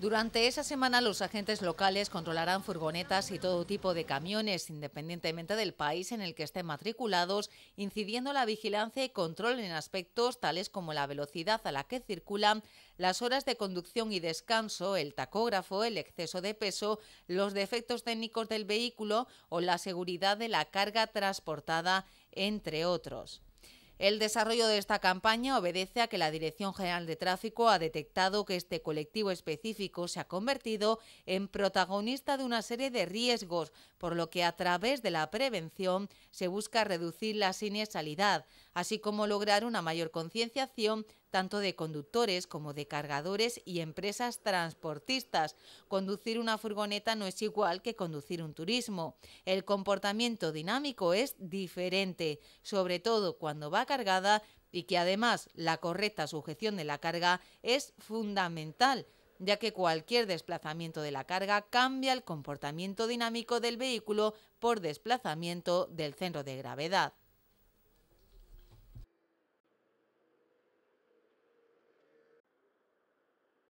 Durante esa semana los agentes locales controlarán furgonetas y todo tipo de camiones, independientemente del país en el que estén matriculados, incidiendo la vigilancia y control en aspectos tales como la velocidad a la que circulan, las horas de conducción y descanso, el tacógrafo, el exceso de peso, los defectos técnicos del vehículo o la seguridad de la carga transportada, entre otros. El desarrollo de esta campaña obedece a que la Dirección General de Tráfico ha detectado que este colectivo específico se ha convertido en protagonista de una serie de riesgos, por lo que a través de la prevención se busca reducir la siniesalidad, así como lograr una mayor concienciación tanto de conductores como de cargadores y empresas transportistas. Conducir una furgoneta no es igual que conducir un turismo. El comportamiento dinámico es diferente, sobre todo cuando va cargada y que además la correcta sujeción de la carga es fundamental ya que cualquier desplazamiento de la carga cambia el comportamiento dinámico del vehículo por desplazamiento del centro de gravedad.